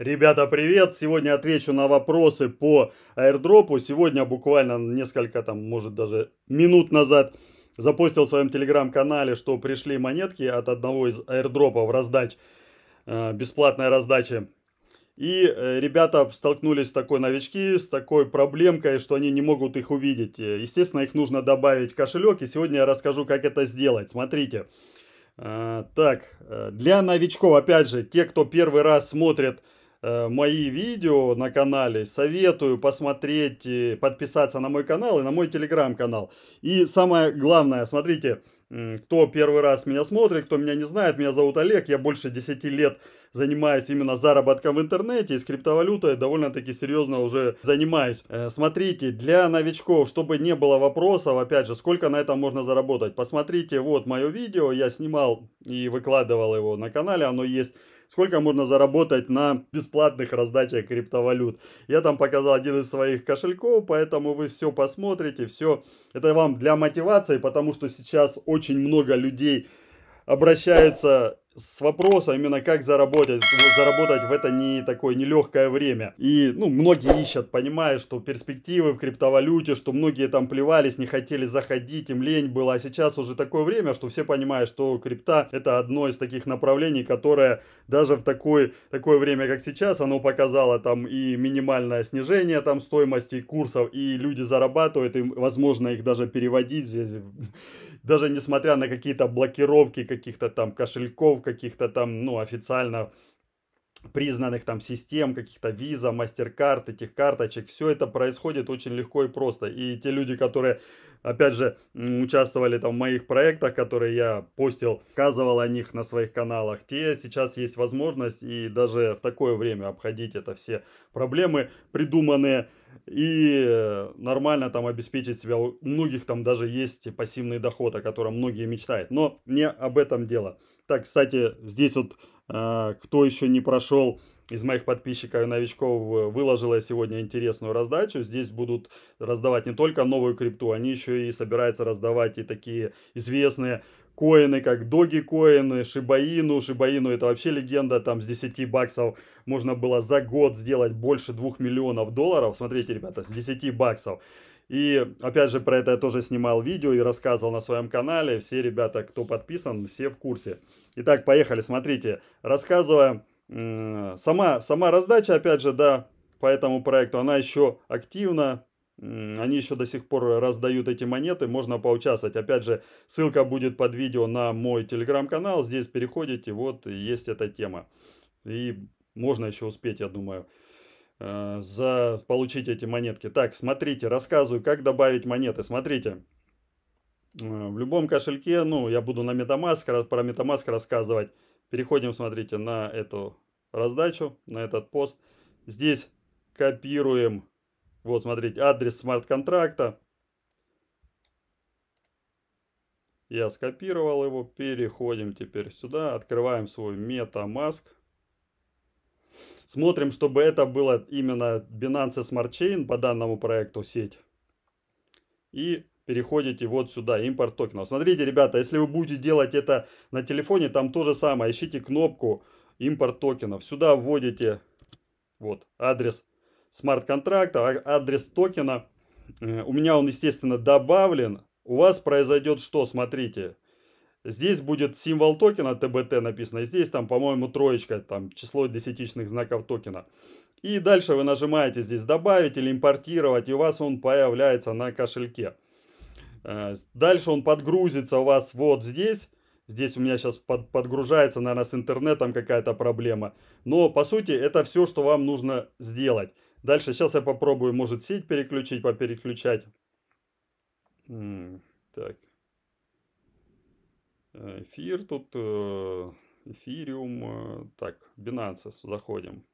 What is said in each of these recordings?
Ребята, привет! Сегодня отвечу на вопросы по аирдропу. Сегодня буквально несколько, там, может даже минут назад запустил в своем телеграм-канале, что пришли монетки от одного из аирдропов раздач, э, бесплатной раздачи. И э, ребята столкнулись с такой новички, с такой проблемкой, что они не могут их увидеть. Э, естественно, их нужно добавить в кошелек, и сегодня я расскажу, как это сделать. Смотрите. Так, для новичков, опять же, те, кто первый раз смотрит Э, мои видео на канале. Советую посмотреть, подписаться на мой канал и на мой телеграм-канал. И самое главное, смотрите, кто первый раз меня смотрит, кто меня не знает, меня зовут Олег, я больше 10 лет занимаюсь именно заработком в интернете и с криптовалютой довольно-таки серьезно уже занимаюсь. Э, смотрите, для новичков, чтобы не было вопросов, опять же, сколько на этом можно заработать, посмотрите вот мое видео, я снимал и выкладывал его на канале, оно есть сколько можно заработать на бесплатных раздачах криптовалют. Я там показал один из своих кошельков, поэтому вы все посмотрите, все. Это вам для мотивации, потому что сейчас очень много людей обращаются с вопросом именно как заработать, заработать в это не такое нелегкое время. И, ну, многие ищут, понимая, что перспективы в криптовалюте, что многие там плевались, не хотели заходить, им лень было. А сейчас уже такое время, что все понимают, что крипта это одно из таких направлений, которое даже в такой, такое время, как сейчас, оно показало там и минимальное снижение там стоимости курсов, и люди зарабатывают, и возможно их даже переводить, даже несмотря на какие-то блокировки каких-то там кошельков, каких-то там, ну, официально признанных там систем, каких-то виза, мастер-карт, этих карточек. Все это происходит очень легко и просто. И те люди, которые, опять же, участвовали там в моих проектах, которые я постил, сказывал о них на своих каналах, те сейчас есть возможность и даже в такое время обходить это все проблемы, придуманные и э, нормально там обеспечить себя. У многих там даже есть пассивный доход, о котором многие мечтают. Но не об этом дело. Так, кстати, здесь вот а, кто еще не прошел из моих подписчиков и новичков, э, выложила я сегодня интересную раздачу. Здесь будут раздавать не только новую крипту, они еще и собираются раздавать и такие известные коины, как Доги коины, Шибаину. Шибаину это вообще легенда, там с 10 баксов можно было за год сделать больше 2 миллионов долларов. Смотрите, ребята, с 10 баксов. И опять же про это я тоже снимал видео и рассказывал на своем канале. Все ребята, кто подписан, все в курсе. Итак, поехали, смотрите. Рассказываем. Сама, сама раздача, опять же, да, по этому проекту, она еще активна. Они еще до сих пор раздают эти монеты, можно поучаствовать. Опять же, ссылка будет под видео на мой телеграм-канал. Здесь переходите, вот есть эта тема. И можно еще успеть, я думаю. Э, за получить эти монетки. Так, смотрите, рассказываю, как добавить монеты. Смотрите, э, в любом кошельке, ну, я буду на MetaMask, про MetaMask рассказывать. Переходим, смотрите, на эту раздачу, на этот пост. Здесь копируем, вот, смотрите, адрес смарт-контракта. Я скопировал его, переходим теперь сюда, открываем свой MetaMask. Смотрим, чтобы это было именно Binance Smart Chain по данному проекту сеть. И переходите вот сюда, импорт токенов. Смотрите, ребята, если вы будете делать это на телефоне, там то же самое. Ищите кнопку импорт токенов. Сюда вводите вот адрес смарт-контракта, а, адрес токена. Э, у меня он, естественно, добавлен. У вас произойдет что? Смотрите, Здесь будет символ токена ТБТ написано. Здесь там, по-моему, троечка, там число десятичных знаков токена. И дальше вы нажимаете здесь добавить или импортировать, и у вас он появляется на кошельке. Э, дальше он подгрузится у вас вот здесь. Здесь у меня сейчас под, подгружается, наверное, с интернетом какая-то проблема. Но, по сути, это все, что вам нужно сделать. Дальше сейчас я попробую, может, сеть переключить, попереключать. Так. Эфир тут, э, эфириум, э, так, Binance заходим.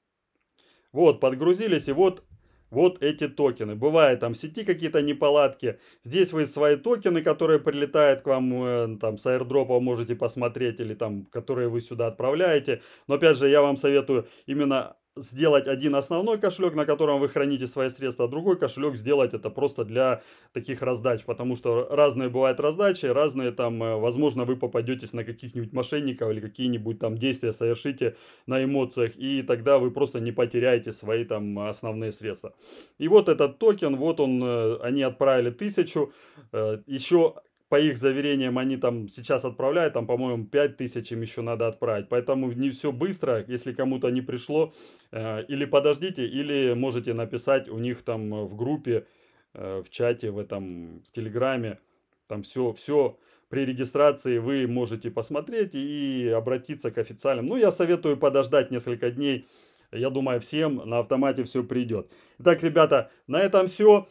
Вот, подгрузились, и вот, вот эти токены. Бывает там сети какие-то неполадки. Здесь вы свои токены, которые прилетают к вам, э, там, с аирдропа можете посмотреть, или там, которые вы сюда отправляете. Но, опять же, я вам советую именно сделать один основной кошелек, на котором вы храните свои средства, а другой кошелек сделать это просто для таких раздач, потому что разные бывают раздачи, разные там, э, возможно, вы попадетесь на каких-нибудь мошенников или какие-нибудь там действия совершите на эмоциях, и тогда вы просто не потеряете свои там основные средства. И вот этот токен, вот он, э, они отправили тысячу, э, еще по их заверениям, они там сейчас отправляют, там, по-моему, 5 тысяч им еще надо отправить. Поэтому не все быстро, если кому-то не пришло, э, или подождите, или можете написать у них там в группе, э, в чате, в этом, в Телеграме. Там все, все при регистрации вы можете посмотреть и обратиться к официальным. Ну, я советую подождать несколько дней, я думаю, всем на автомате все придет. Итак, ребята, на этом все.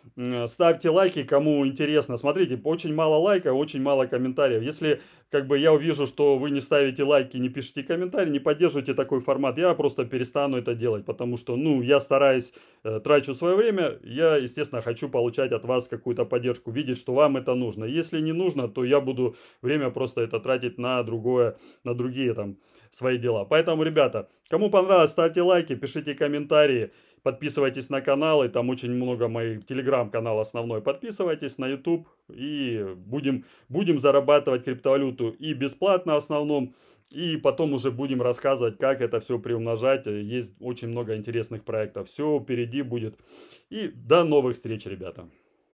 Ставьте лайки, кому интересно. Смотрите, очень мало лайков, очень мало комментариев. Если как бы я увижу, что вы не ставите лайки, не пишите комментарии, не поддерживаете такой формат, я просто перестану это делать, потому что, ну, я стараюсь, э, трачу свое время, я, естественно, хочу получать от вас какую-то поддержку, видеть, что вам это нужно. Если не нужно, то я буду время просто это тратить на другое, на другие там свои дела. Поэтому, ребята, кому понравилось, ставьте лайки, лайки, пишите комментарии, подписывайтесь на каналы, там очень много моих, телеграм-канал основной, подписывайтесь на YouTube и будем, будем зарабатывать криптовалюту и бесплатно основном, и потом уже будем рассказывать, как это все приумножать. Есть очень много интересных проектов. Все впереди будет. И до новых встреч, ребята.